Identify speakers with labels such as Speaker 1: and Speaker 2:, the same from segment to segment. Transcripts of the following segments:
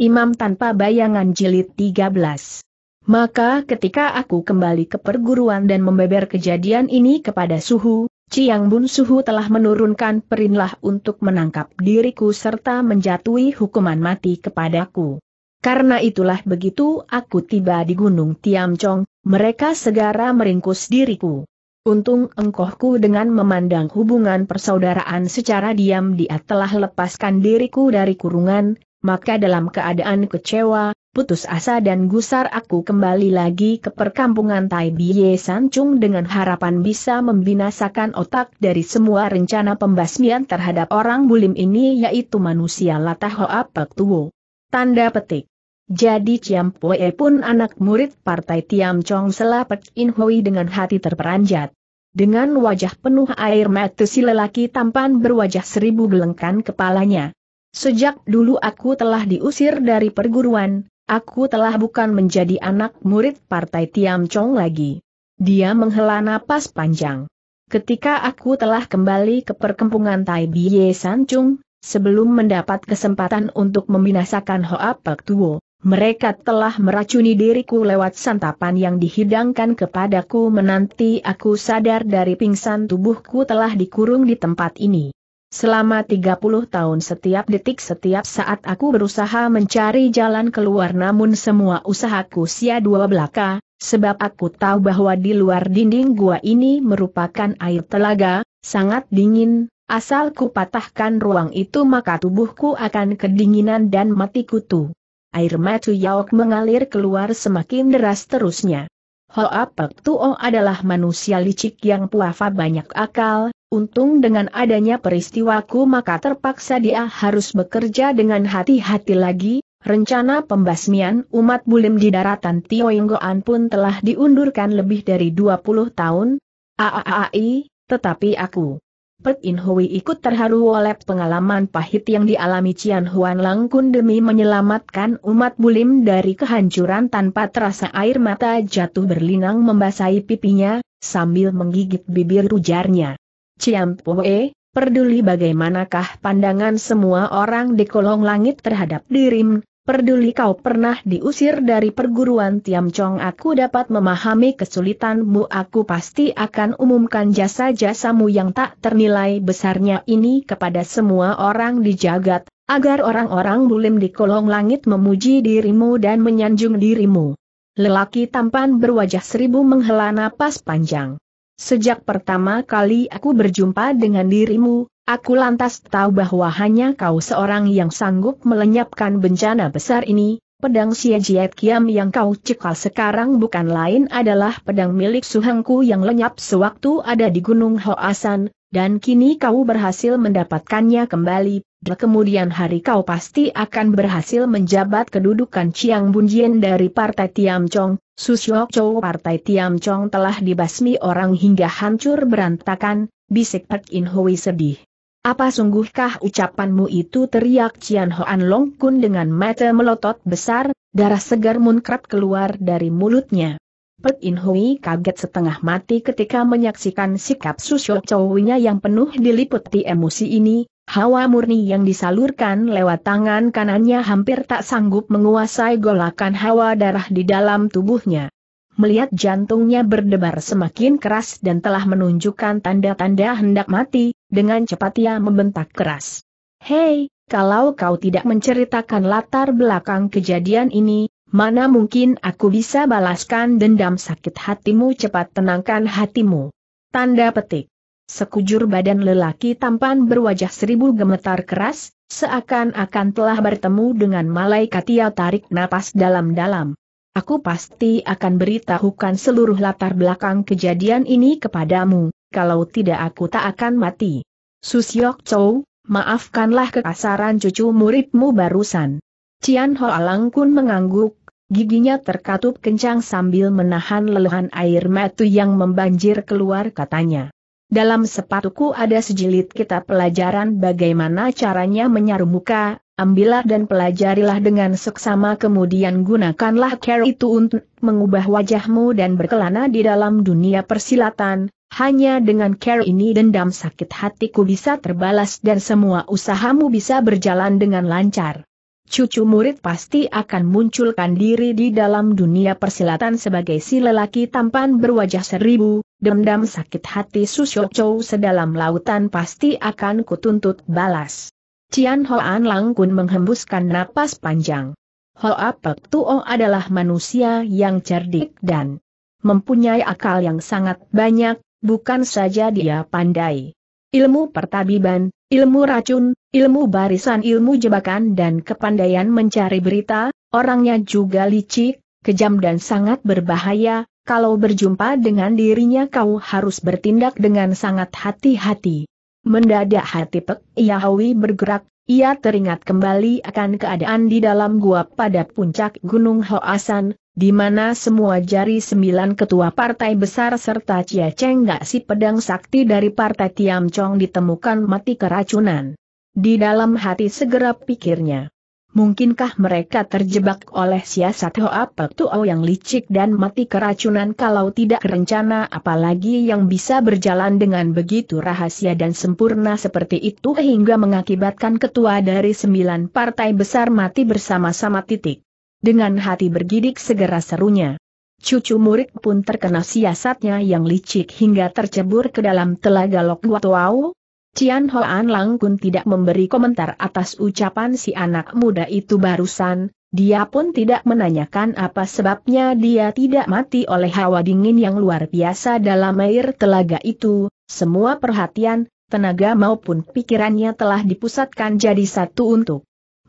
Speaker 1: Imam tanpa bayangan jilid 13. Maka ketika aku kembali ke perguruan dan membeber kejadian ini kepada Suhu, Ciang Bun Suhu telah menurunkan perinlah untuk menangkap diriku serta menjatuhi hukuman mati kepadaku. Karena itulah begitu aku tiba di Gunung Tiamcong, mereka segera meringkus diriku. Untung engkohku dengan memandang hubungan persaudaraan secara diam dia telah lepaskan diriku dari kurungan, maka dalam keadaan kecewa, putus asa dan gusar aku kembali lagi ke perkampungan Tai Biye Sancung dengan harapan bisa membinasakan otak dari semua rencana pembasmian terhadap orang bulim ini yaitu manusia latah Hoa Pek Tuo. Tanda petik. Jadi Ciam Pue pun anak murid partai Tiam Chong Selapet In Hui dengan hati terperanjat. Dengan wajah penuh air mata si lelaki tampan berwajah seribu gelengkan kepalanya Sejak dulu aku telah diusir dari perguruan, aku telah bukan menjadi anak murid partai Tiam Chong lagi. Dia menghela napas panjang. Ketika aku telah kembali ke perkempungan Tai Bie San Chung, sebelum mendapat kesempatan untuk membinasakan Hoa Pek Tuo, mereka telah meracuni diriku lewat santapan yang dihidangkan kepadaku menanti aku sadar dari pingsan tubuhku telah dikurung di tempat ini. Selama 30 tahun setiap detik setiap saat aku berusaha mencari jalan keluar namun semua usahaku sia dua belaka, sebab aku tahu bahwa di luar dinding gua ini merupakan air telaga, sangat dingin, asal ku patahkan ruang itu maka tubuhku akan kedinginan dan mati kutu. Air matu yauk mengalir keluar semakin deras terusnya apa tuh oh Tuo adalah manusia licik yang puafa banyak akal, untung dengan adanya peristiwaku maka terpaksa dia harus bekerja dengan hati-hati lagi, rencana pembasmian umat bulim di daratan Tioinggoan pun telah diundurkan lebih dari 20 tahun. Aaai, tetapi aku Pek In Hui ikut terharu oleh pengalaman pahit yang dialami Cian Huan Langkun demi menyelamatkan umat bulim dari kehancuran tanpa terasa air mata jatuh berlinang membasahi pipinya, sambil menggigit bibir ujarnya. Ciam Poe, peduli bagaimanakah pandangan semua orang di kolong langit terhadap dirim, Peduli kau pernah diusir dari perguruan Tiam Chong aku dapat memahami kesulitanmu aku pasti akan umumkan jasa-jasamu yang tak ternilai besarnya ini kepada semua orang di jagat, agar orang-orang bulim di kolong langit memuji dirimu dan menyanjung dirimu. Lelaki tampan berwajah seribu menghela napas panjang. Sejak pertama kali aku berjumpa dengan dirimu, Aku lantas tahu bahwa hanya kau seorang yang sanggup melenyapkan bencana besar ini, pedang Jiet Kiam yang kau cekal sekarang bukan lain adalah pedang milik Suhengku yang lenyap sewaktu ada di Gunung Hoasan, dan kini kau berhasil mendapatkannya kembali, dan kemudian hari kau pasti akan berhasil menjabat kedudukan Chiang Jien dari Partai Tiam Chong. Susyok Chou Partai Tiam Chong telah dibasmi orang hingga hancur berantakan, bisik Pek In Hui sedih. Apa sungguhkah ucapanmu itu teriak Cian Hoan Long Kun dengan mata melotot besar, darah segar munkrat keluar dari mulutnya. Pek In Hui kaget setengah mati ketika menyaksikan sikap susyo cowunya yang penuh diliputi emosi ini, hawa murni yang disalurkan lewat tangan kanannya hampir tak sanggup menguasai golakan hawa darah di dalam tubuhnya. Melihat jantungnya berdebar semakin keras dan telah menunjukkan tanda-tanda hendak mati, dengan cepat ia membentak keras. Hei, kalau kau tidak menceritakan latar belakang kejadian ini, mana mungkin aku bisa balaskan dendam sakit hatimu cepat tenangkan hatimu. Tanda petik. Sekujur badan lelaki tampan berwajah seribu gemetar keras, seakan-akan telah bertemu dengan malaikat ia tarik napas dalam-dalam. Aku pasti akan beritahukan seluruh latar belakang kejadian ini kepadamu, kalau tidak aku tak akan mati. Susiok Chou, maafkanlah kekasaran cucu muridmu barusan. Cian Ho Alang Kun mengangguk, giginya terkatup kencang sambil menahan lelehan air mata yang membanjir keluar katanya. Dalam sepatuku ada sejilid kitab pelajaran bagaimana caranya menyaruh muka, ambillah dan pelajarilah dengan seksama kemudian gunakanlah care itu untuk mengubah wajahmu dan berkelana di dalam dunia persilatan, hanya dengan care ini dendam sakit hatiku bisa terbalas dan semua usahamu bisa berjalan dengan lancar. Cucu murid pasti akan munculkan diri di dalam dunia persilatan sebagai si lelaki tampan berwajah seribu, dendam sakit hati Susyok Chow sedalam lautan pasti akan kutuntut balas. Cian Hoan Langkun menghembuskan napas panjang. Hoa Pek Tuo adalah manusia yang cerdik dan mempunyai akal yang sangat banyak, bukan saja dia pandai. Ilmu pertabiban, ilmu racun, ilmu barisan ilmu jebakan dan kepandaian mencari berita, orangnya juga licik, kejam dan sangat berbahaya, kalau berjumpa dengan dirinya kau harus bertindak dengan sangat hati-hati. Mendadak hati Pek Yahui bergerak, ia teringat kembali akan keadaan di dalam gua pada puncak Gunung Hoasan, di mana semua jari sembilan ketua partai besar serta Cia Cheng si pedang sakti dari partai Tiam Chong ditemukan mati keracunan. Di dalam hati segera pikirnya. Mungkinkah mereka terjebak oleh siasat Hoa Petuo yang licik dan mati keracunan kalau tidak rencana apalagi yang bisa berjalan dengan begitu rahasia dan sempurna seperti itu hingga mengakibatkan ketua dari sembilan partai besar mati bersama-sama titik. Dengan hati bergidik segera serunya. Cucu murid pun terkena siasatnya yang licik hingga tercebur ke dalam telaga Lok Watuau, Cian Hoan Lang Kun tidak memberi komentar atas ucapan si anak muda itu barusan, dia pun tidak menanyakan apa sebabnya dia tidak mati oleh hawa dingin yang luar biasa dalam air telaga itu, semua perhatian, tenaga maupun pikirannya telah dipusatkan jadi satu untuk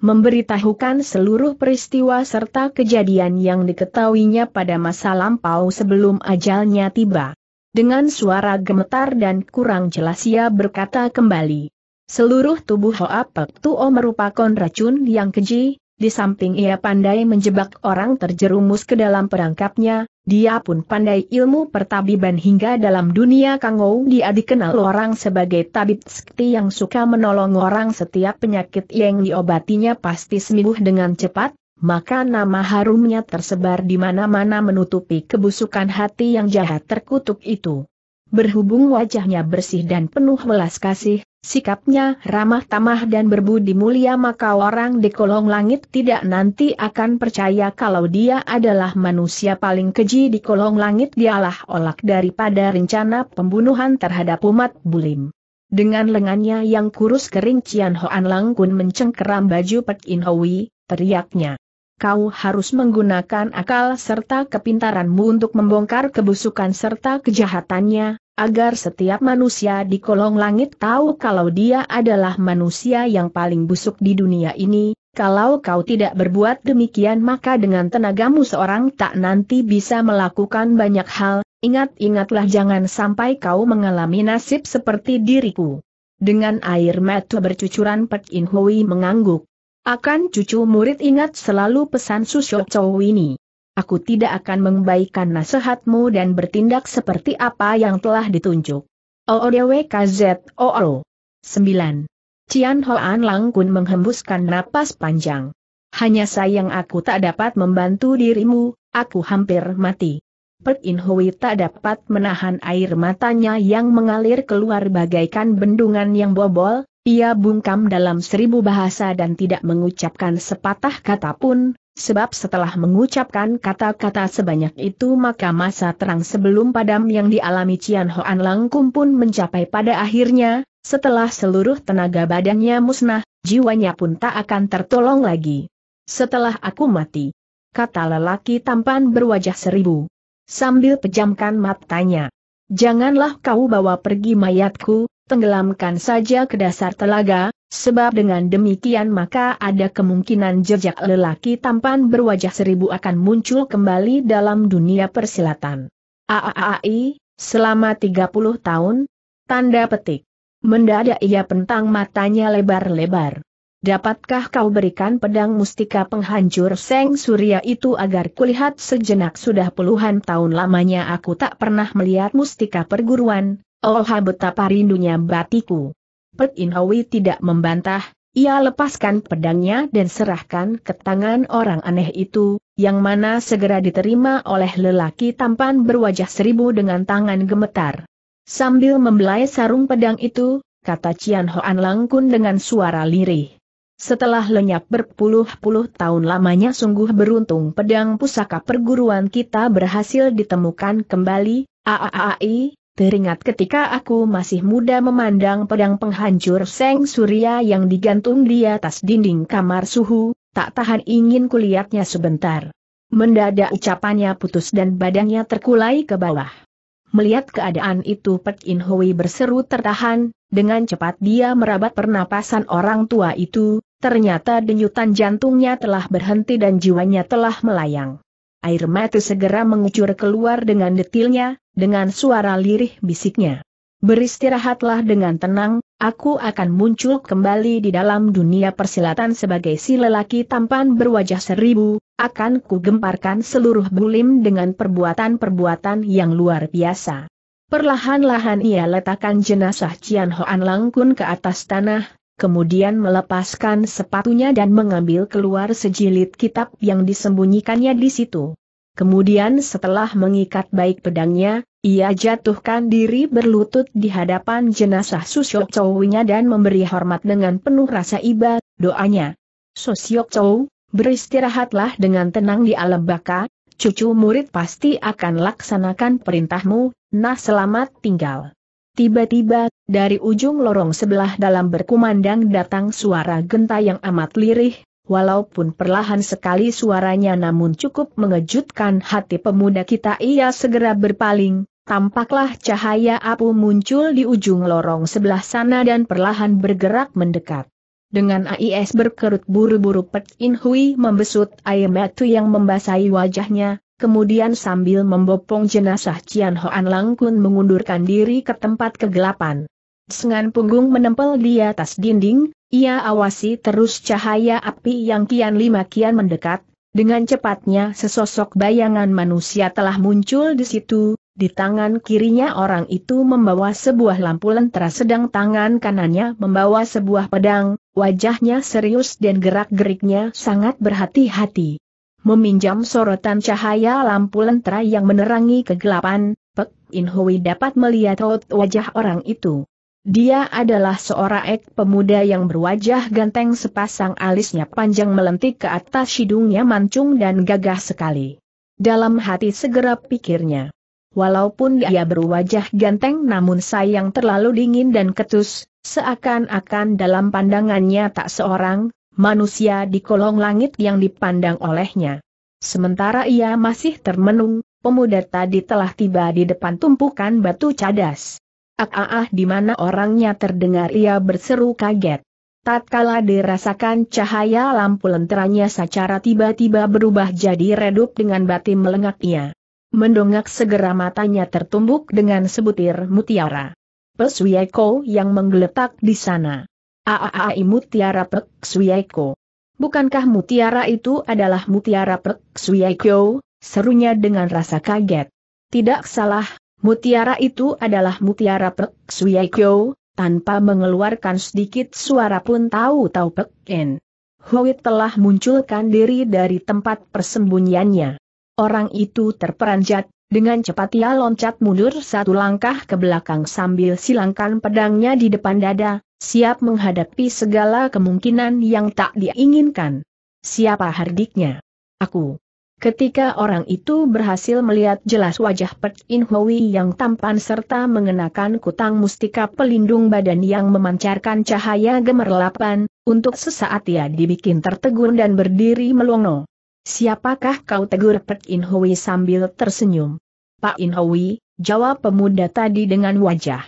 Speaker 1: memberitahukan seluruh peristiwa serta kejadian yang diketahuinya pada masa lampau sebelum ajalnya tiba. Dengan suara gemetar dan kurang jelas ia berkata kembali. Seluruh tubuh Hoa Pek Tuo merupakan racun yang keji, di samping ia pandai menjebak orang terjerumus ke dalam perangkapnya, dia pun pandai ilmu pertabiban hingga dalam dunia Kangou dia dikenal orang sebagai tabib sekti yang suka menolong orang setiap penyakit yang diobatinya pasti sembuh dengan cepat, maka nama harumnya tersebar di mana-mana menutupi kebusukan hati yang jahat terkutuk itu. Berhubung wajahnya bersih dan penuh welas kasih, sikapnya ramah tamah dan berbudi mulia maka orang di kolong langit tidak nanti akan percaya kalau dia adalah manusia paling keji di kolong langit dialah olak daripada rencana pembunuhan terhadap umat bulim. Dengan lengannya yang kurus kering Cian Hoan Langkun mencengkeram baju Pek In Hoi, teriaknya kau harus menggunakan akal serta kepintaranmu untuk membongkar kebusukan serta kejahatannya, agar setiap manusia di kolong langit tahu kalau dia adalah manusia yang paling busuk di dunia ini. Kalau kau tidak berbuat demikian maka dengan tenagamu seorang tak nanti bisa melakukan banyak hal, ingat-ingatlah jangan sampai kau mengalami nasib seperti diriku. Dengan air mata bercucuran Pek In Hui mengangguk. Akan cucu murid ingat selalu pesan Susyo Chow ini. Aku tidak akan mengabaikan nasihatmu dan bertindak seperti apa yang telah ditunjuk. OODWKZOO 9. Cian Hoan Langkun menghembuskan napas panjang. Hanya sayang aku tak dapat membantu dirimu, aku hampir mati. Pek In Hui tak dapat menahan air matanya yang mengalir keluar bagaikan bendungan yang bobol, ia bungkam dalam seribu bahasa dan tidak mengucapkan sepatah kata pun, sebab setelah mengucapkan kata-kata sebanyak itu maka masa terang sebelum padam yang dialami Cian Hoan Langkum pun mencapai pada akhirnya, setelah seluruh tenaga badannya musnah, jiwanya pun tak akan tertolong lagi. Setelah aku mati, kata lelaki tampan berwajah seribu. Sambil pejamkan matanya. Janganlah kau bawa pergi mayatku, tenggelamkan saja ke dasar telaga, sebab dengan demikian maka ada kemungkinan jejak lelaki tampan berwajah seribu akan muncul kembali dalam dunia persilatan. AAAI, selama 30 tahun, tanda petik. Mendadak ia pentang matanya lebar-lebar. Dapatkah kau berikan pedang mustika penghancur Seng Surya itu agar kulihat sejenak sudah puluhan tahun lamanya aku tak pernah melihat mustika perguruan, Oh betapa rindunya batiku. Pet Inhowi tidak membantah, ia lepaskan pedangnya dan serahkan ke tangan orang aneh itu, yang mana segera diterima oleh lelaki tampan berwajah seribu dengan tangan gemetar. Sambil membelai sarung pedang itu, kata Cian Hoan Langkun dengan suara lirih. Setelah lenyap berpuluh-puluh tahun lamanya sungguh beruntung pedang pusaka perguruan kita berhasil ditemukan kembali, aaai, Teringat ketika aku masih muda memandang pedang penghancur Seng Surya yang digantung di atas dinding kamar suhu, tak tahan ingin kulihatnya sebentar. Mendadak ucapannya putus dan badannya terkulai ke bawah. Melihat keadaan itu Pek In Hui berseru tertahan, dengan cepat dia merabat pernapasan orang tua itu, ternyata denyutan jantungnya telah berhenti dan jiwanya telah melayang. Air mata segera mengucur keluar dengan detilnya, dengan suara lirih bisiknya. Beristirahatlah dengan tenang, aku akan muncul kembali di dalam dunia persilatan sebagai si lelaki tampan berwajah seribu, akan kugemparkan seluruh bulim dengan perbuatan-perbuatan yang luar biasa. Perlahan-lahan ia letakkan jenazah Cian Hoan Langkun ke atas tanah, kemudian melepaskan sepatunya dan mengambil keluar sejilid kitab yang disembunyikannya di situ. Kemudian setelah mengikat baik pedangnya, ia jatuhkan diri berlutut di hadapan jenazah Susyok Chowinya dan memberi hormat dengan penuh rasa iba, doanya. Susyok Chow, beristirahatlah dengan tenang di alam baka, cucu murid pasti akan laksanakan perintahmu, nah selamat tinggal. Tiba-tiba, dari ujung lorong sebelah dalam berkumandang datang suara genta yang amat lirih, walaupun perlahan sekali suaranya namun cukup mengejutkan hati pemuda kita ia segera berpaling, tampaklah cahaya apu muncul di ujung lorong sebelah sana dan perlahan bergerak mendekat. Dengan AIS berkerut buru-buru Pek In Hui membesut air mata yang membasahi wajahnya, Kemudian sambil membopong jenazah Cian Hoan Lang Kun mengundurkan diri ke tempat kegelapan. Sengan punggung menempel di atas dinding, ia awasi terus cahaya api yang kian lima kian mendekat, dengan cepatnya sesosok bayangan manusia telah muncul di situ, di tangan kirinya orang itu membawa sebuah lampu lentera sedang tangan kanannya membawa sebuah pedang, wajahnya serius dan gerak-geriknya sangat berhati-hati. Meminjam sorotan cahaya lampu lentera yang menerangi kegelapan, Pek In Hui dapat melihat wajah orang itu. Dia adalah seorang ek pemuda yang berwajah ganteng sepasang alisnya panjang melentik ke atas hidungnya mancung dan gagah sekali. Dalam hati segera pikirnya. Walaupun dia berwajah ganteng namun sayang terlalu dingin dan ketus, seakan-akan dalam pandangannya tak seorang, manusia di kolong langit yang dipandang olehnya. Sementara ia masih termenung, pemuda tadi telah tiba di depan tumpukan batu cadas. Ah, ah, ah di mana orangnya terdengar ia berseru kaget. Tatkala dirasakan cahaya lampu lenteranya secara tiba-tiba berubah jadi redup dengan batin melengak ia. Mendongak segera matanya tertumbuk dengan sebutir mutiara. Pesuyeko yang menggeletak di sana. Aaai mutiara Pek Suyaiko. Bukankah mutiara itu adalah mutiara Pek Suyaiko? Serunya dengan rasa kaget. Tidak salah, mutiara itu adalah mutiara Pek Suyaiko, tanpa mengeluarkan sedikit suara pun tahu-tahu Pek En. Howit telah munculkan diri dari tempat persembunyiannya. Orang itu terperanjat, dengan cepat ia loncat mundur satu langkah ke belakang sambil silangkan pedangnya di depan dada, siap menghadapi segala kemungkinan yang tak diinginkan. Siapa hardiknya? Aku. Ketika orang itu berhasil melihat jelas wajah Pet In Hui yang tampan serta mengenakan kutang mustika pelindung badan yang memancarkan cahaya gemerlapan, untuk sesaat ia dibikin tertegun dan berdiri melongo. Siapakah kau tegur Pet In Hui sambil tersenyum? Pak In Hui, jawab pemuda tadi dengan wajah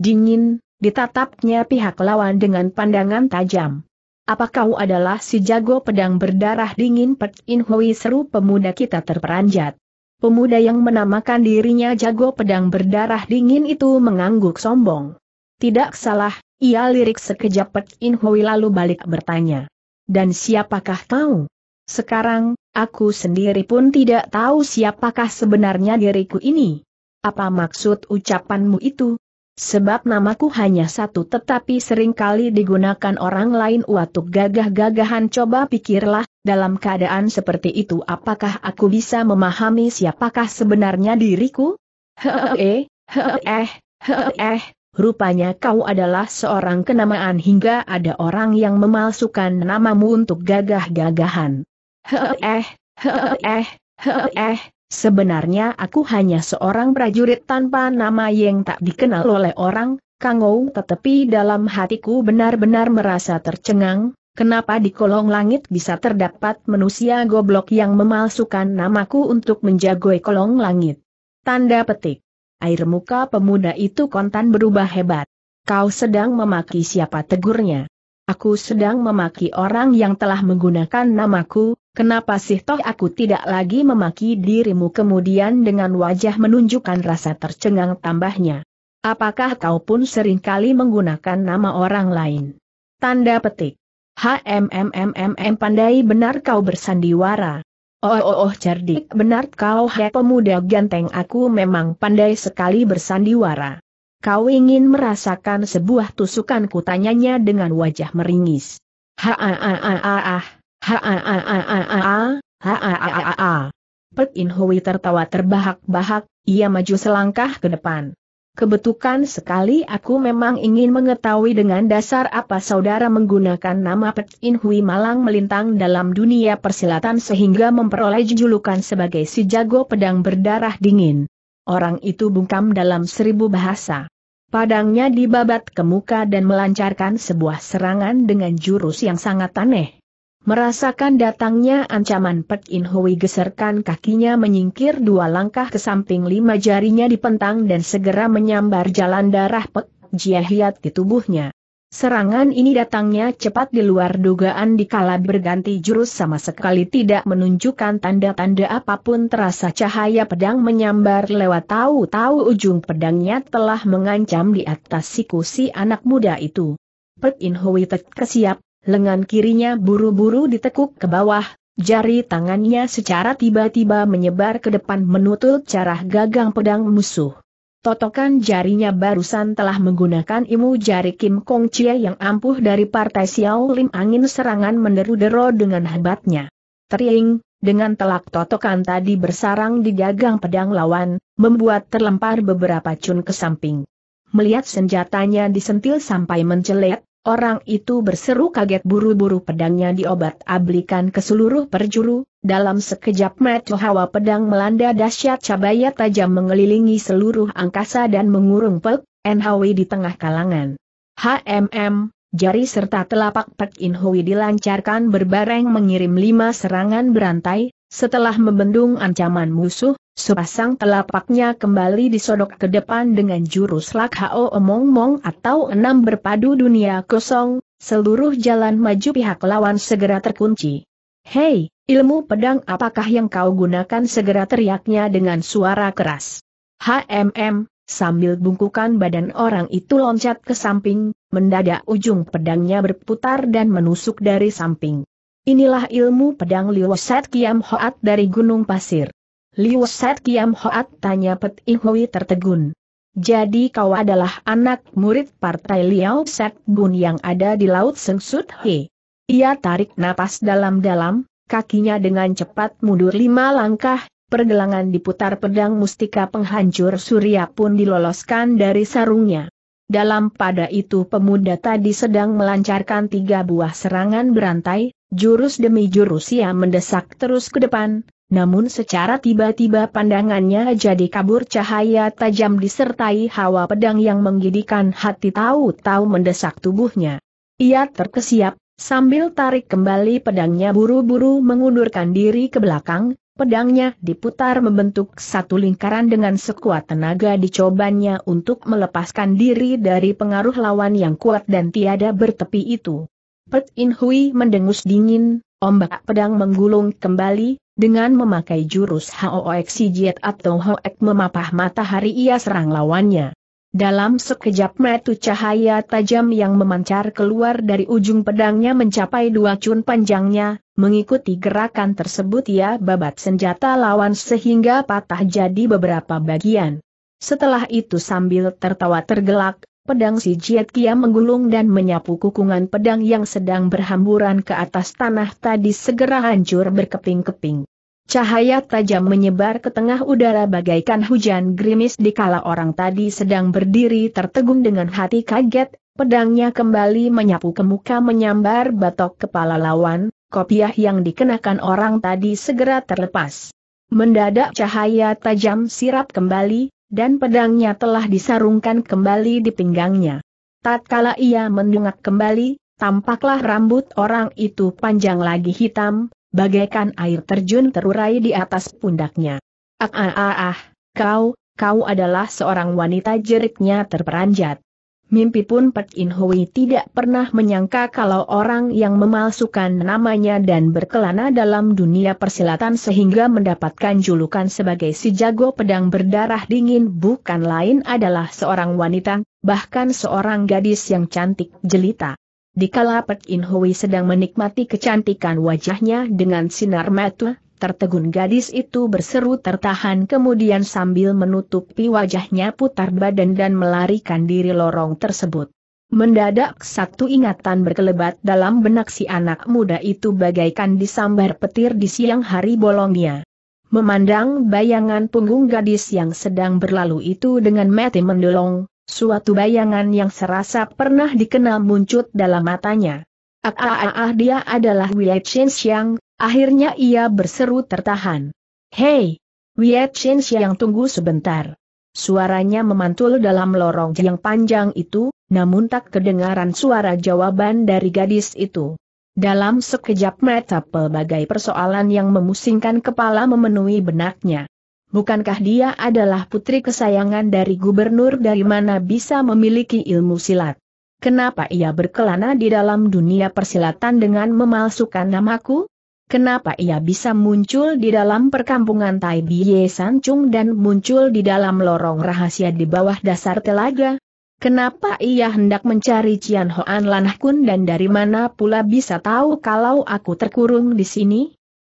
Speaker 1: dingin, ditatapnya pihak lawan dengan pandangan tajam. Apa kau adalah si jago pedang berdarah dingin Pek In Hui seru pemuda kita terperanjat. Pemuda yang menamakan dirinya jago pedang berdarah dingin itu mengangguk sombong. Tidak salah, ia lirik sekejap Pek In Hui lalu balik bertanya. Dan siapakah kau? Sekarang, aku sendiri pun tidak tahu siapakah sebenarnya diriku ini. Apa maksud ucapanmu itu? Sebab namaku hanya satu tetapi seringkali digunakan orang lain untuk gagah-gagahan coba pikirlah, dalam keadaan seperti itu apakah aku bisa memahami siapakah sebenarnya diriku? Eh, eh, eh. rupanya kau adalah seorang kenamaan hingga ada orang yang memalsukan namamu untuk gagah-gagahan. Eh, eh, eh. Sebenarnya aku hanya seorang prajurit tanpa nama yang tak dikenal oleh orang, Kangou tetapi dalam hatiku benar-benar merasa tercengang, kenapa di kolong langit bisa terdapat manusia goblok yang memalsukan namaku untuk menjagoi kolong langit. Tanda petik. Air muka pemuda itu kontan berubah hebat. Kau sedang memaki siapa tegurnya. Aku sedang memaki orang yang telah menggunakan namaku, kenapa sih toh aku tidak lagi memaki dirimu kemudian dengan wajah menunjukkan rasa tercengang tambahnya. Apakah kau pun seringkali menggunakan nama orang lain? Tanda petik. HMMMMM pandai benar kau bersandiwara. Oh oh oh cerdik benar kau he pemuda ganteng aku memang pandai sekali bersandiwara. Kau ingin merasakan sebuah tusukan kutanyanya dengan wajah meringis. Ha ha ha ha ha ha ha ha ha ha ha ha ha ha ha Hui tertawa terbahak-bahak, ia maju selangkah ke depan. Kebetulan sekali aku memang ingin mengetahui dengan dasar apa saudara menggunakan nama Petin Hui Malang melintang dalam dunia persilatan sehingga memperoleh julukan sebagai si jago pedang berdarah dingin. Orang itu bungkam dalam seribu bahasa. Padangnya dibabat ke muka dan melancarkan sebuah serangan dengan jurus yang sangat aneh. Merasakan datangnya ancaman Pek In Hui geserkan kakinya menyingkir dua langkah ke samping lima jarinya dipentang dan segera menyambar jalan darah Pek Jiahiat di tubuhnya. Serangan ini datangnya cepat di luar dugaan dikala berganti jurus sama sekali tidak menunjukkan tanda-tanda apapun terasa cahaya pedang menyambar lewat tahu-tahu ujung pedangnya telah mengancam di atas siku si anak muda itu. Pek In Hui kesiap, lengan kirinya buru-buru ditekuk ke bawah, jari tangannya secara tiba-tiba menyebar ke depan menutul cara gagang pedang musuh. Totokan jarinya barusan telah menggunakan ilmu jari Kim Kong Chia yang ampuh dari partai Xiao Lim angin serangan menderu-deru dengan hebatnya. Tering, dengan telak totokan tadi bersarang di gagang pedang lawan, membuat terlempar beberapa cun ke samping. Melihat senjatanya disentil sampai mencelet, Orang itu berseru kaget buru-buru pedangnya diobat-ablikan ke seluruh perjuru, dalam sekejap mata hawa pedang melanda dahsyat cabaya tajam mengelilingi seluruh angkasa dan mengurung Pek, NHW di tengah kalangan. HMM, jari serta telapak Pek Inhui dilancarkan berbareng mengirim lima serangan berantai, setelah membendung ancaman musuh, Sepasang telapaknya kembali disodok ke depan dengan jurus lakhao omong mong atau enam berpadu dunia kosong, seluruh jalan maju pihak lawan segera terkunci. Hei, ilmu pedang apakah yang kau gunakan segera teriaknya dengan suara keras. HMM, sambil bungkukan badan orang itu loncat ke samping, mendadak ujung pedangnya berputar dan menusuk dari samping. Inilah ilmu pedang Liwaset Kiam Hoat dari Gunung Pasir. Liu Set Kiam Hoat tanya Pet Hui tertegun. Jadi kau adalah anak murid partai Liao Set Bun yang ada di Laut Sengsut He. Ia tarik napas dalam-dalam, kakinya dengan cepat mundur lima langkah, pergelangan diputar pedang mustika penghancur surya pun diloloskan dari sarungnya. Dalam pada itu pemuda tadi sedang melancarkan tiga buah serangan berantai, jurus demi jurus ia mendesak terus ke depan, namun secara tiba-tiba pandangannya jadi kabur cahaya tajam disertai hawa pedang yang menggidikan hati tahu-tahu mendesak tubuhnya. Ia terkesiap, sambil tarik kembali pedangnya buru-buru mengundurkan diri ke belakang, pedangnya diputar membentuk satu lingkaran dengan sekuat tenaga dicobanya untuk melepaskan diri dari pengaruh lawan yang kuat dan tiada bertepi itu. Pet In Hui mendengus dingin, Ombak pedang menggulung kembali, dengan memakai jurus hoo Jiet atau Hoek memapah matahari ia serang lawannya. Dalam sekejap metu cahaya tajam yang memancar keluar dari ujung pedangnya mencapai dua cun panjangnya, mengikuti gerakan tersebut ia babat senjata lawan sehingga patah jadi beberapa bagian. Setelah itu sambil tertawa tergelak, Pedang si Jiet Kia menggulung dan menyapu kukungan pedang yang sedang berhamburan ke atas tanah tadi segera hancur berkeping-keping. Cahaya tajam menyebar ke tengah udara bagaikan hujan gerimis dikala orang tadi sedang berdiri tertegun dengan hati kaget, pedangnya kembali menyapu ke muka menyambar batok kepala lawan, kopiah yang dikenakan orang tadi segera terlepas. Mendadak cahaya tajam sirap kembali, dan pedangnya telah disarungkan kembali di pinggangnya. Tatkala ia mendongak kembali, tampaklah rambut orang itu panjang lagi hitam, bagaikan air terjun terurai di atas pundaknya. Ah ah ah ah, kau, kau adalah seorang wanita jeriknya terperanjat. Mimpi pun Pek In Hui tidak pernah menyangka kalau orang yang memalsukan namanya dan berkelana dalam dunia persilatan sehingga mendapatkan julukan sebagai si jago pedang berdarah dingin bukan lain adalah seorang wanita, bahkan seorang gadis yang cantik jelita. Dikala Pek In Hui sedang menikmati kecantikan wajahnya dengan sinar mata, Tertegun gadis itu berseru tertahan kemudian sambil menutupi wajahnya putar badan dan melarikan diri lorong tersebut. Mendadak satu ingatan berkelebat dalam benak si anak muda itu bagaikan disambar petir di siang hari bolongnya. Memandang bayangan punggung gadis yang sedang berlalu itu dengan mati mendolong, suatu bayangan yang serasa pernah dikenal muncut dalam matanya. Ah, ah, ah, ah dia adalah Wei Chen Xiang, Akhirnya ia berseru tertahan. Hei! Wiet Shen yang tunggu sebentar. Suaranya memantul dalam lorong yang panjang itu, namun tak kedengaran suara jawaban dari gadis itu. Dalam sekejap mata pelbagai persoalan yang memusingkan kepala memenuhi benaknya. Bukankah dia adalah putri kesayangan dari gubernur dari mana bisa memiliki ilmu silat? Kenapa ia berkelana di dalam dunia persilatan dengan memalsukan namaku? Kenapa ia bisa muncul di dalam perkampungan Tai Biye Sancung dan muncul di dalam lorong rahasia di bawah dasar telaga? Kenapa ia hendak mencari Cian Hoan Lanah Kun dan dari mana pula bisa tahu kalau aku terkurung di sini?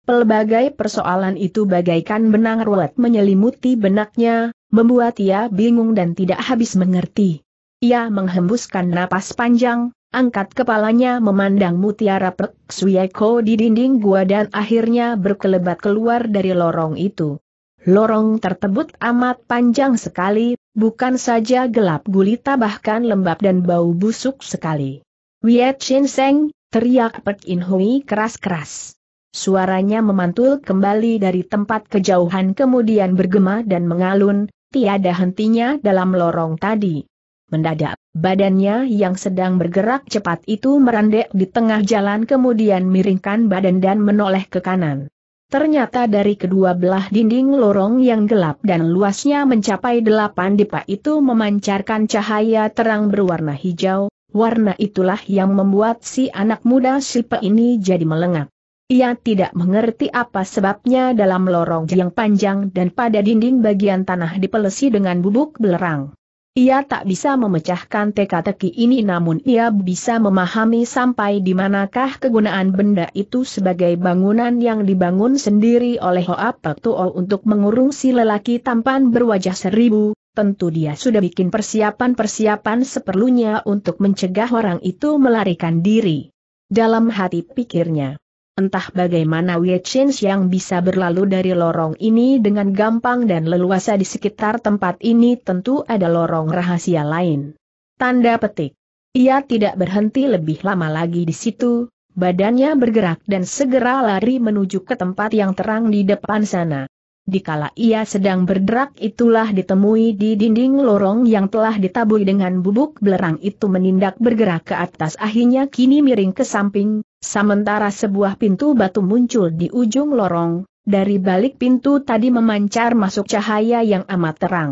Speaker 1: Pelbagai persoalan itu bagaikan benang ruwet menyelimuti benaknya, membuat ia bingung dan tidak habis mengerti. Ia menghembuskan napas panjang, angkat kepalanya memandang mutiara Pek Suyeko di dinding gua dan akhirnya berkelebat keluar dari lorong itu. Lorong tersebut amat panjang sekali, bukan saja gelap gulita bahkan lembab dan bau busuk sekali. Wiet Chin Seng, teriak Pek In Hui keras-keras. Suaranya memantul kembali dari tempat kejauhan kemudian bergema dan mengalun, tiada hentinya dalam lorong tadi. Mendadak, badannya yang sedang bergerak cepat itu merendah di tengah jalan kemudian miringkan badan dan menoleh ke kanan. Ternyata dari kedua belah dinding lorong yang gelap dan luasnya mencapai delapan depa itu memancarkan cahaya terang berwarna hijau, warna itulah yang membuat si anak muda Silpe ini jadi melengak. Ia tidak mengerti apa sebabnya dalam lorong yang panjang dan pada dinding bagian tanah dipelesi dengan bubuk belerang. Ia tak bisa memecahkan teka-teki ini namun ia bisa memahami sampai di manakah kegunaan benda itu sebagai bangunan yang dibangun sendiri oleh Hoa Pektuo untuk mengurung si lelaki tampan berwajah seribu, tentu dia sudah bikin persiapan-persiapan seperlunya untuk mencegah orang itu melarikan diri. Dalam hati pikirnya. Entah bagaimana Wei Chen yang bisa berlalu dari lorong ini dengan gampang dan leluasa di sekitar tempat ini tentu ada lorong rahasia lain. Tanda petik. Ia tidak berhenti lebih lama lagi di situ, badannya bergerak dan segera lari menuju ke tempat yang terang di depan sana. Dikala ia sedang berderak itulah ditemui di dinding lorong yang telah ditabui dengan bubuk belerang itu menindak bergerak ke atas akhirnya kini miring ke samping, Sementara sebuah pintu batu muncul di ujung lorong, dari balik pintu tadi memancar masuk cahaya yang amat terang.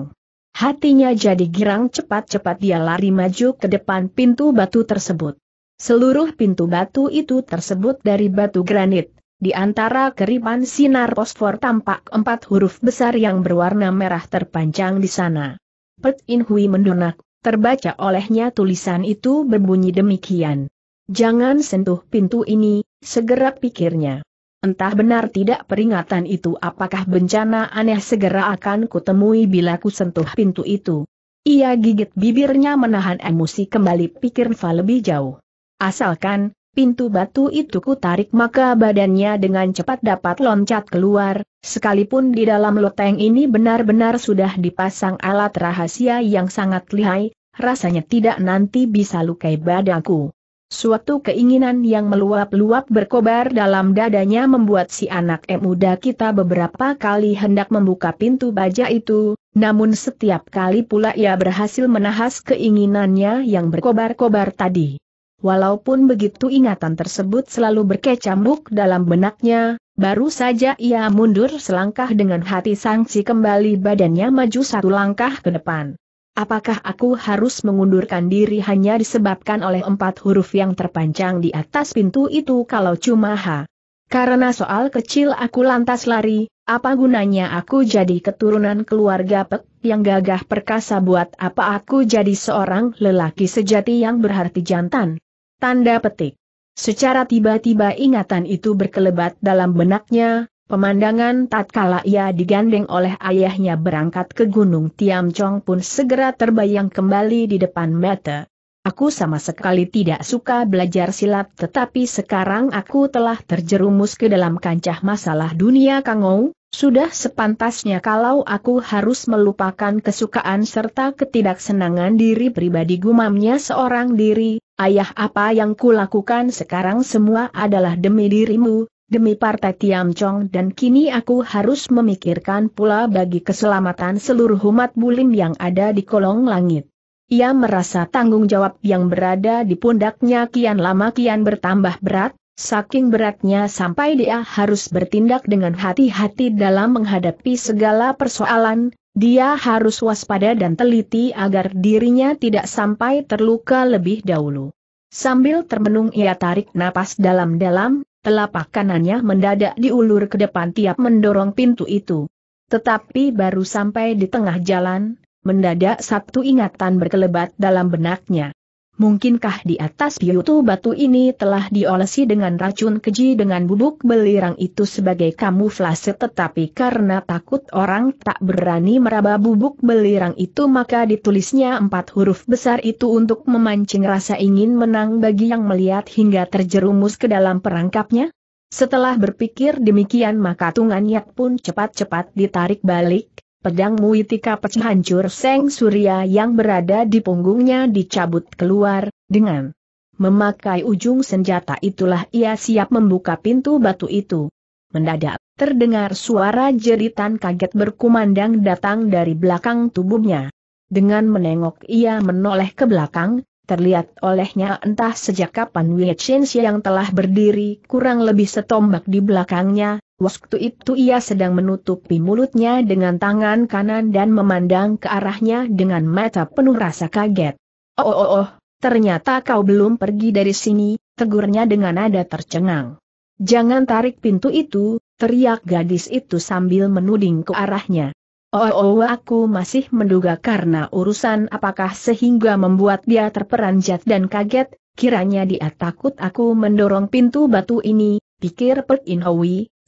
Speaker 1: Hatinya jadi girang cepat-cepat dia lari maju ke depan pintu batu tersebut. Seluruh pintu batu itu tersebut dari batu granit, di antara keripan sinar fosfor tampak empat huruf besar yang berwarna merah terpanjang di sana. Pet In Hui mendonak, terbaca olehnya tulisan itu berbunyi demikian. Jangan sentuh pintu ini, segera pikirnya. Entah benar tidak peringatan itu apakah bencana aneh segera akan kutemui bila ku sentuh pintu itu. Ia gigit bibirnya menahan emosi kembali pikir Fa lebih jauh. Asalkan, pintu batu itu ku tarik maka badannya dengan cepat dapat loncat keluar, sekalipun di dalam loteng ini benar-benar sudah dipasang alat rahasia yang sangat lihai, rasanya tidak nanti bisa lukai badaku. Suatu keinginan yang meluap-luap berkobar dalam dadanya membuat si anak muda kita beberapa kali hendak membuka pintu baja itu, namun setiap kali pula ia berhasil menahas keinginannya yang berkobar-kobar tadi. Walaupun begitu ingatan tersebut selalu berkecamuk dalam benaknya, Baru saja ia mundur selangkah dengan hati sangsi kembali badannya maju satu langkah ke depan. Apakah aku harus mengundurkan diri hanya disebabkan oleh empat huruf yang terpanjang di atas pintu itu kalau cuma H? Karena soal kecil aku lantas lari, apa gunanya aku jadi keturunan keluarga pek yang gagah perkasa buat apa aku jadi seorang lelaki sejati yang berarti jantan? Tanda petik. Secara tiba-tiba ingatan itu berkelebat dalam benaknya, Pemandangan tatkala ia digandeng oleh ayahnya berangkat ke Gunung Tiamcong pun segera terbayang kembali di depan mata. Aku sama sekali tidak suka belajar silat tetapi sekarang aku telah terjerumus ke dalam kancah masalah dunia kangou, sudah sepantasnya kalau aku harus melupakan kesukaan serta ketidaksenangan diri pribadi gumamnya seorang diri, ayah apa yang kulakukan sekarang semua adalah demi dirimu, demi partai Tiam Chong dan kini aku harus memikirkan pula bagi keselamatan seluruh umat bulim yang ada di kolong langit. Ia merasa tanggung jawab yang berada di pundaknya kian lama kian bertambah berat, saking beratnya sampai dia harus bertindak dengan hati-hati dalam menghadapi segala persoalan, dia harus waspada dan teliti agar dirinya tidak sampai terluka lebih dahulu. Sambil termenung ia tarik napas dalam-dalam, Telapak kanannya mendadak diulur ke depan tiap mendorong pintu itu. Tetapi baru sampai di tengah jalan, mendadak satu ingatan berkelebat dalam benaknya. Mungkinkah di atas piutu batu ini telah diolesi dengan racun keji dengan bubuk belirang itu sebagai kamuflase tetapi karena takut orang tak berani meraba bubuk belirang itu maka ditulisnya empat huruf besar itu untuk memancing rasa ingin menang bagi yang melihat hingga terjerumus ke dalam perangkapnya? Setelah berpikir demikian maka tungannya pun cepat-cepat ditarik balik, Pedang Muitika pecah hancur Seng Surya yang berada di punggungnya dicabut keluar, dengan memakai ujung senjata itulah ia siap membuka pintu batu itu. Mendadak, terdengar suara jeritan kaget berkumandang datang dari belakang tubuhnya. Dengan menengok ia menoleh ke belakang, terlihat olehnya entah sejak kapan Wei Chen yang telah berdiri kurang lebih setombak di belakangnya, Waktu itu ia sedang menutupi mulutnya dengan tangan kanan dan memandang ke arahnya dengan mata penuh rasa kaget. Oh, oh oh oh, ternyata kau belum pergi dari sini, tegurnya dengan nada tercengang. Jangan tarik pintu itu, teriak gadis itu sambil menuding ke arahnya. Oh, oh, oh aku masih menduga karena urusan apakah sehingga membuat dia terperanjat dan kaget, kiranya dia takut aku mendorong pintu batu ini, pikir Pek In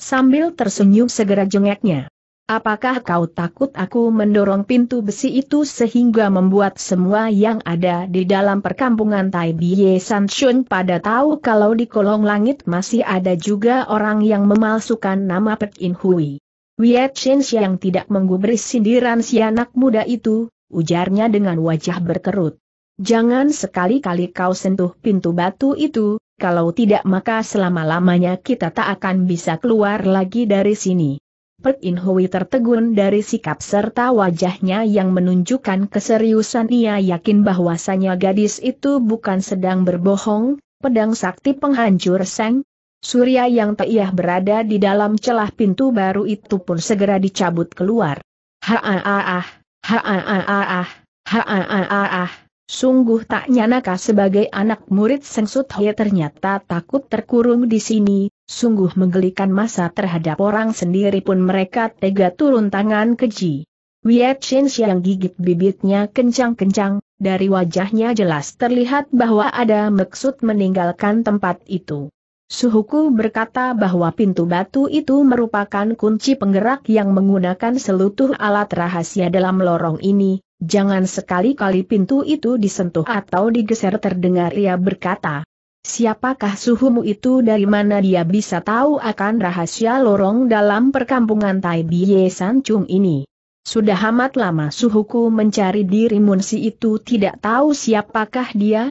Speaker 1: Sambil tersenyum segera jengeknya. Apakah kau takut aku mendorong pintu besi itu sehingga membuat semua yang ada di dalam perkampungan Tai Biye Sanshun pada tahu kalau di kolong langit masih ada juga orang yang memalsukan nama Pek In Hui? Wiet Chen yang tidak menggubris sindiran si anak muda itu, ujarnya dengan wajah berkerut. Jangan sekali-kali kau sentuh pintu batu itu, kalau tidak maka selama-lamanya kita tak akan bisa keluar lagi dari sini. Pek In Hui tertegun dari sikap serta wajahnya yang menunjukkan keseriusan ia yakin bahwasanya gadis itu bukan sedang berbohong, pedang sakti penghancur seng. Surya yang teiah berada di dalam celah pintu baru itu pun segera dicabut keluar. Ha ah ah ah, ha ah ah ah ha ah ah ah. Sungguh tak nyanaka sebagai anak murid Seng Suthoye ternyata takut terkurung di sini, sungguh menggelikan masa terhadap orang sendiri pun mereka tega turun tangan keji. Wiat Chin yang gigit bibitnya kencang-kencang, dari wajahnya jelas terlihat bahwa ada maksud meninggalkan tempat itu. Suhuku berkata bahwa pintu batu itu merupakan kunci penggerak yang menggunakan selutuh alat rahasia dalam lorong ini, Jangan sekali-kali pintu itu disentuh atau digeser terdengar ia berkata. Siapakah suhumu itu dari mana dia bisa tahu akan rahasia lorong dalam perkampungan Tai Biye San ini? Sudah amat lama suhuku mencari diri Munsi itu tidak tahu siapakah dia?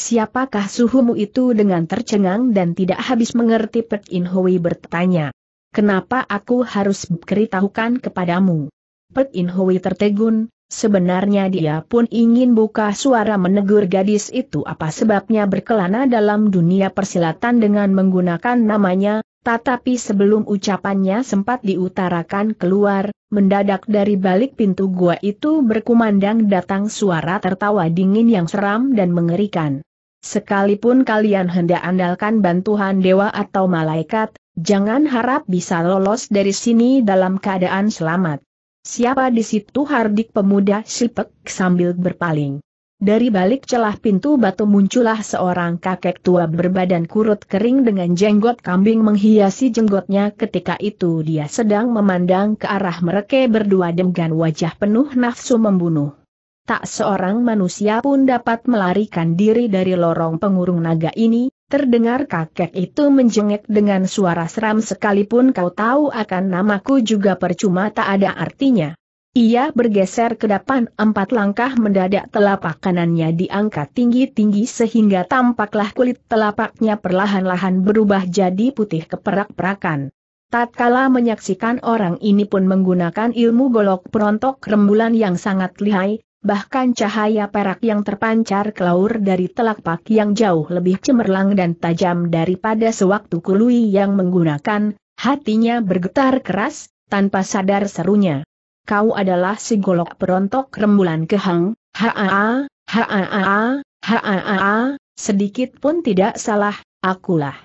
Speaker 1: Siapakah suhumu itu dengan tercengang dan tidak habis mengerti Pek In Hui bertanya. Kenapa aku harus beritahukan kepadamu? Pek In Hui tertegun, Sebenarnya dia pun ingin buka suara menegur gadis itu apa sebabnya berkelana dalam dunia persilatan dengan menggunakan namanya, tetapi sebelum ucapannya sempat diutarakan keluar, mendadak dari balik pintu gua itu berkumandang datang suara tertawa dingin yang seram dan mengerikan. Sekalipun kalian hendak andalkan bantuan dewa atau malaikat, jangan harap bisa lolos dari sini dalam keadaan selamat. Siapa di situ hardik pemuda Sipek sambil berpaling. Dari balik celah pintu batu muncullah seorang kakek tua berbadan kurut kering dengan jenggot kambing menghiasi jenggotnya ketika itu dia sedang memandang ke arah mereka berdua dengan wajah penuh nafsu membunuh. Tak seorang manusia pun dapat melarikan diri dari lorong pengurung naga ini, Terdengar kakek itu menjengek dengan suara seram sekalipun kau tahu akan namaku juga percuma tak ada artinya. Ia bergeser ke depan empat langkah mendadak telapak kanannya diangkat tinggi-tinggi sehingga tampaklah kulit telapaknya perlahan-lahan berubah jadi putih keperak-perakan. Tatkala menyaksikan orang ini pun menggunakan ilmu golok perontok rembulan yang sangat lihai, Bahkan cahaya perak yang terpancar kelaur dari telapak yang jauh lebih cemerlang dan tajam daripada sewaktu Kului yang menggunakan, hatinya bergetar keras, tanpa sadar serunya. Kau adalah si golok perontok rembulan kehang, haa, haa, haa, sedikit pun tidak salah, akulah.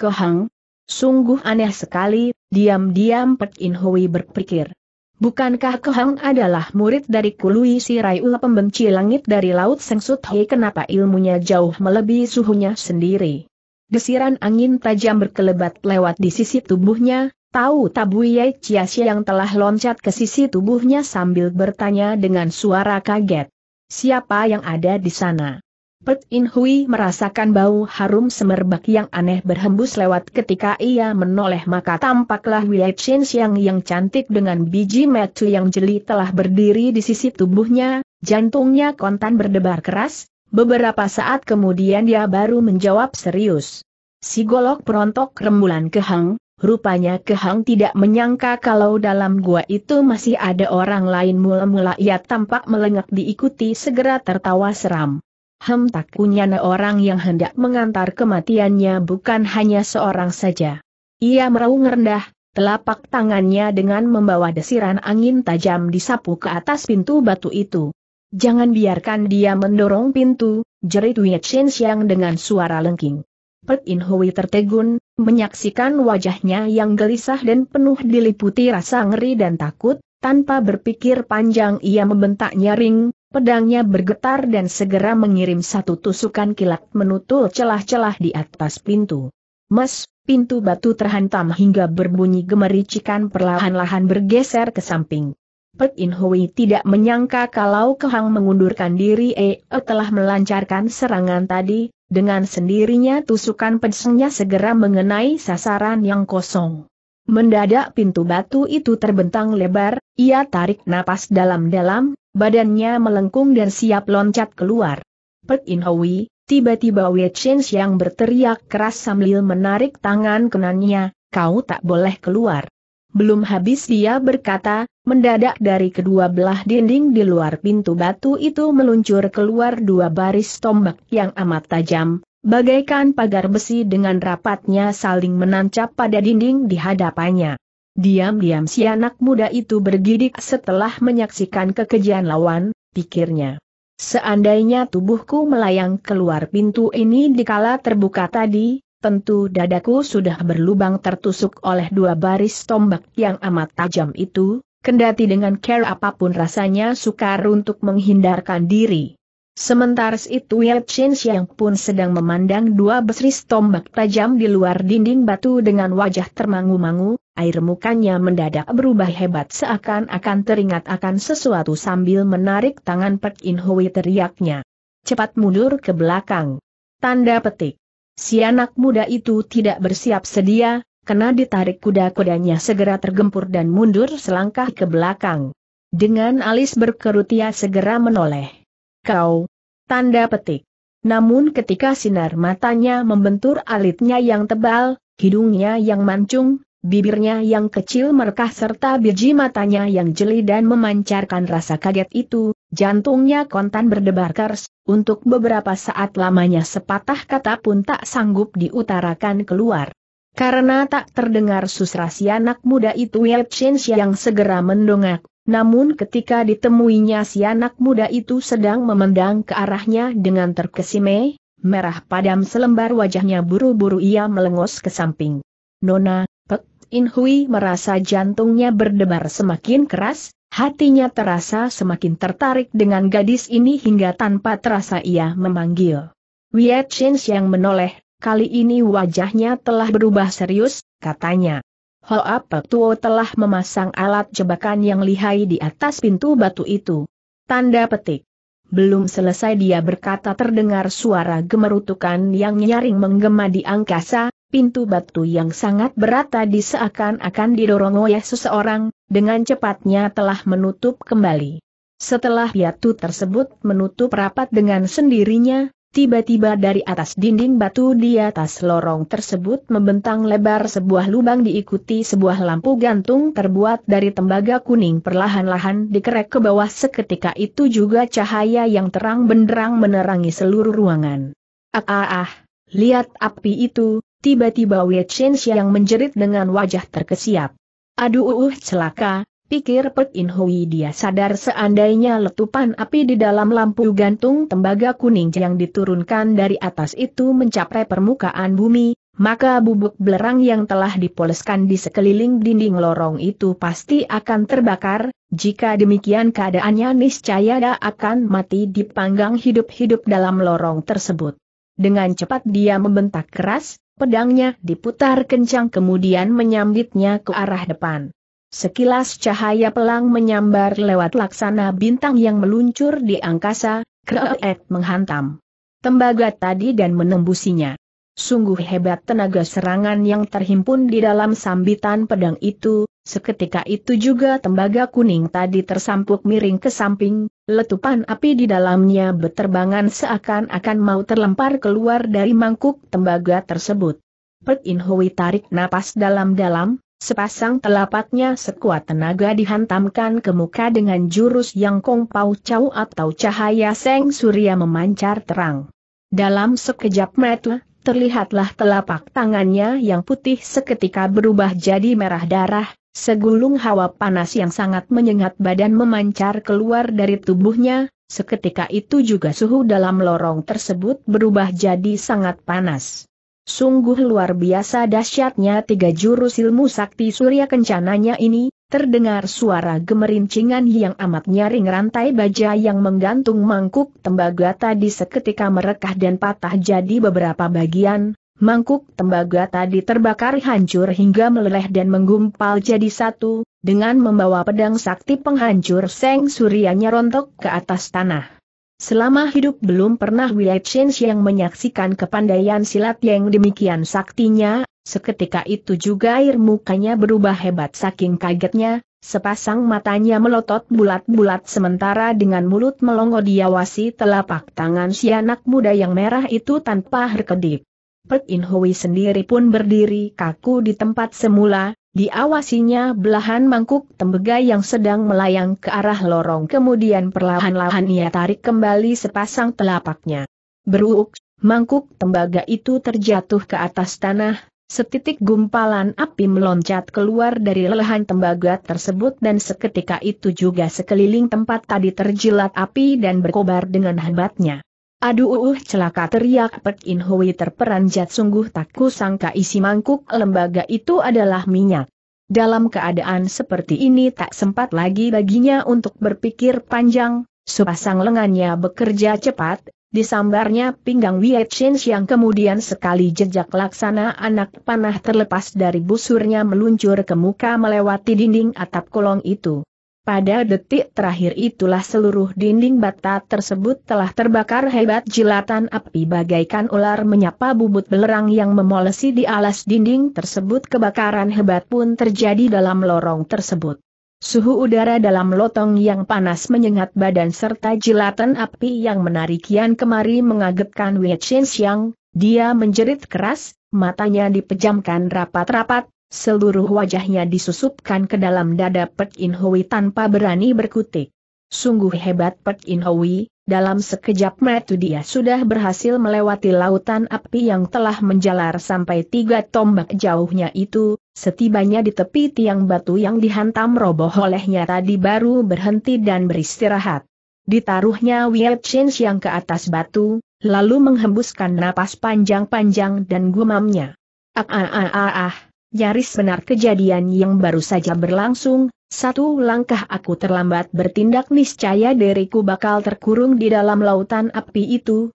Speaker 1: Kehang, sungguh aneh sekali, diam-diam Pek In berpikir. Bukankah Kehong adalah murid dari Kului Siraiul pembenci langit dari Laut Sut Hei kenapa ilmunya jauh melebihi suhunya sendiri? Desiran angin tajam berkelebat lewat di sisi tubuhnya, tahu Tabu Yai Chia yang telah loncat ke sisi tubuhnya sambil bertanya dengan suara kaget. Siapa yang ada di sana? Pet In Hui merasakan bau harum semerbak yang aneh berhembus lewat ketika ia menoleh maka tampaklah Wei Chen Xiang yang cantik dengan biji metu yang jeli telah berdiri di sisi tubuhnya, jantungnya kontan berdebar keras, beberapa saat kemudian dia baru menjawab serius. Si golok perontok rembulan kehang, Rupanya Kehang tidak menyangka kalau dalam gua itu masih ada orang lain mula-mula ia tampak melengak diikuti segera tertawa seram. Hem tak kunyana orang yang hendak mengantar kematiannya bukan hanya seorang saja. Ia meraung rendah, telapak tangannya dengan membawa desiran angin tajam disapu ke atas pintu batu itu. Jangan biarkan dia mendorong pintu, jerit Wei Xiang dengan suara lengking. Pek In Hui tertegun, menyaksikan wajahnya yang gelisah dan penuh diliputi rasa ngeri dan takut, tanpa berpikir panjang ia membentak nyaring, pedangnya bergetar dan segera mengirim satu tusukan kilat menutul celah-celah di atas pintu. Mes, pintu batu terhantam hingga berbunyi gemericikan perlahan-lahan bergeser ke samping. Pek In Hui tidak menyangka kalau Kehang mengundurkan diri E telah melancarkan serangan tadi, dengan sendirinya tusukan pensengnya segera mengenai sasaran yang kosong. Mendadak pintu batu itu terbentang lebar, ia tarik napas dalam-dalam, badannya melengkung dan siap loncat keluar. Pek In Hui, tiba-tiba Wei Chen yang berteriak keras sambil menarik tangan kenannya, kau tak boleh keluar. Belum habis dia berkata, mendadak dari kedua belah dinding di luar pintu batu itu meluncur keluar dua baris tombak yang amat tajam, Bagaikan pagar besi dengan rapatnya saling menancap pada dinding di hadapannya. Diam-diam si anak muda itu bergidik setelah menyaksikan kekejian lawan, pikirnya. Seandainya tubuhku melayang keluar pintu ini dikala terbuka tadi, tentu dadaku sudah berlubang tertusuk oleh dua baris tombak yang amat tajam itu, kendati dengan care apapun rasanya sukar untuk menghindarkan diri. Sementara itu Ye Chin Xiang pun sedang memandang dua besris tombak tajam di luar dinding batu dengan wajah termangu-mangu, air mukanya mendadak berubah hebat seakan-akan teringat akan sesuatu sambil menarik tangan Pek In Hui teriaknya. Cepat mundur ke belakang. Tanda petik. Si anak muda itu tidak bersiap sedia, kena ditarik kuda-kudanya segera tergempur dan mundur selangkah ke belakang. Dengan alis berkerut ia segera menoleh. Kau! Tanda petik. Namun ketika sinar matanya membentur alitnya yang tebal, hidungnya yang mancung, bibirnya yang kecil merkah serta biji matanya yang jeli dan memancarkan rasa kaget itu, jantungnya kontan berdebar kers, untuk beberapa saat lamanya sepatah kata pun tak sanggup diutarakan keluar. Karena tak terdengar susrasi anak muda itu Yelchin yang segera mendongak, namun ketika ditemuinya si anak muda itu sedang memendang ke arahnya dengan terkesime, merah padam selembar wajahnya buru-buru ia melengos ke samping. Nona, Pek In Hui merasa jantungnya berdebar semakin keras, hatinya terasa semakin tertarik dengan gadis ini hingga tanpa terasa ia memanggil. Wei Chins yang menoleh, kali ini wajahnya telah berubah serius, katanya. Hoa Petuo telah memasang alat jebakan yang lihai di atas pintu batu itu. Tanda petik. Belum selesai dia berkata terdengar suara gemerutukan yang nyaring menggema di angkasa, pintu batu yang sangat berat tadi seakan-akan didorong oleh seseorang, dengan cepatnya telah menutup kembali. Setelah piatu tersebut menutup rapat dengan sendirinya, Tiba-tiba dari atas dinding batu di atas lorong tersebut membentang lebar sebuah lubang diikuti sebuah lampu gantung terbuat dari tembaga kuning perlahan-lahan dikerek ke bawah seketika itu juga cahaya yang terang benderang menerangi seluruh ruangan. Ah ah ah, lihat api itu, tiba-tiba Wei yang menjerit dengan wajah terkesiap. Aduh uh celaka, pikir Pek In Hui dia sadar seandainya letupan api di dalam lampu gantung tembaga kuning yang diturunkan dari atas itu mencapai permukaan bumi, maka bubuk belerang yang telah dipoleskan di sekeliling dinding lorong itu pasti akan terbakar, jika demikian keadaannya niscaya dia akan mati dipanggang hidup-hidup dalam lorong tersebut. Dengan cepat dia membentak keras, pedangnya diputar kencang kemudian menyambitnya ke arah depan. Sekilas cahaya pelang menyambar lewat laksana bintang yang meluncur di angkasa, kreet menghantam tembaga tadi dan menembusinya. Sungguh hebat tenaga serangan yang terhimpun di dalam sambitan pedang itu, seketika itu juga tembaga kuning tadi tersampuk miring ke samping, letupan api di dalamnya beterbangan seakan-akan mau terlempar keluar dari mangkuk tembaga tersebut. Pek In Hui tarik napas dalam-dalam, Sepasang telapaknya sekuat tenaga dihantamkan ke muka dengan jurus yang kong pau cau atau cahaya seng surya memancar terang. Dalam sekejap mata, terlihatlah telapak tangannya yang putih seketika berubah jadi merah darah, segulung hawa panas yang sangat menyengat badan memancar keluar dari tubuhnya, seketika itu juga suhu dalam lorong tersebut berubah jadi sangat panas. Sungguh luar biasa dahsyatnya tiga jurus ilmu sakti surya kencananya ini, terdengar suara gemerincingan yang amat nyaring rantai baja yang menggantung mangkuk tembaga tadi seketika merekah dan patah jadi beberapa bagian, mangkuk tembaga tadi terbakar hancur hingga meleleh dan menggumpal jadi satu, dengan membawa pedang sakti penghancur Seng Suryanya rontok ke atas tanah. Selama hidup belum pernah Wei yang menyaksikan kepandaian silat yang demikian saktinya, seketika itu juga air mukanya berubah hebat saking kagetnya, sepasang matanya melotot bulat-bulat sementara dengan mulut melongo diawasi telapak tangan si anak muda yang merah itu tanpa herkedip. Pek In Hui sendiri pun berdiri kaku di tempat semula, Diawasinya belahan mangkuk tembaga yang sedang melayang ke arah lorong kemudian perlahan-lahan ia tarik kembali sepasang telapaknya. Beruk, mangkuk tembaga itu terjatuh ke atas tanah, setitik gumpalan api meloncat keluar dari lelehan tembaga tersebut dan seketika itu juga sekeliling tempat tadi terjilat api dan berkobar dengan hebatnya. Aduh uh, uh, celaka teriak Pek In Hui terperanjat sungguh tak kusangka isi mangkuk lembaga itu adalah minyak. Dalam keadaan seperti ini tak sempat lagi baginya untuk berpikir panjang, sepasang lengannya bekerja cepat, disambarnya pinggang Wietchen yang kemudian sekali jejak laksana anak panah terlepas dari busurnya meluncur ke muka melewati dinding atap kolong itu. Pada detik terakhir itulah seluruh dinding bata tersebut telah terbakar hebat jilatan api bagaikan ular menyapa bubut belerang yang memolesi di alas dinding tersebut kebakaran hebat pun terjadi dalam lorong tersebut. Suhu udara dalam lotong yang panas menyengat badan serta jilatan api yang menarik menarikian kemari mengagetkan Wei Chen Xiang, dia menjerit keras, matanya dipejamkan rapat-rapat, Seluruh wajahnya disusupkan ke dalam dada Pek In Hui tanpa berani berkutik. Sungguh hebat Pek In Hui, dalam sekejap mata dia sudah berhasil melewati lautan api yang telah menjalar sampai tiga tombak jauhnya itu, setibanya di tepi tiang batu yang dihantam roboh olehnya tadi baru berhenti dan beristirahat. Ditaruhnya Wiat Chen yang ke atas batu, lalu menghembuskan napas panjang-panjang dan gumamnya. Ah ah ah ah ah. Nyaris benar kejadian yang baru saja berlangsung, satu langkah aku terlambat bertindak niscaya diriku bakal terkurung di dalam lautan api itu,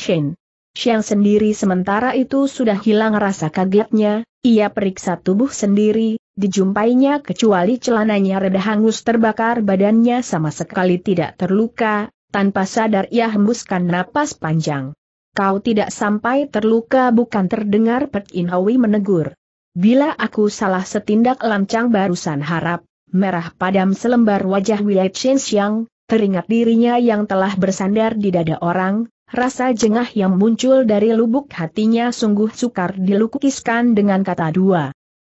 Speaker 1: Chen. Xiang sendiri sementara itu sudah hilang rasa kagetnya, ia periksa tubuh sendiri, dijumpainya kecuali celananya reda hangus terbakar badannya sama sekali tidak terluka, tanpa sadar ia hembuskan napas panjang. Kau tidak sampai terluka bukan terdengar Pek Inhawi menegur. Bila aku salah setindak lancang barusan harap, merah padam selembar wajah Wei Chen Xiang, teringat dirinya yang telah bersandar di dada orang, rasa jengah yang muncul dari lubuk hatinya sungguh sukar dilukiskan dengan kata dua.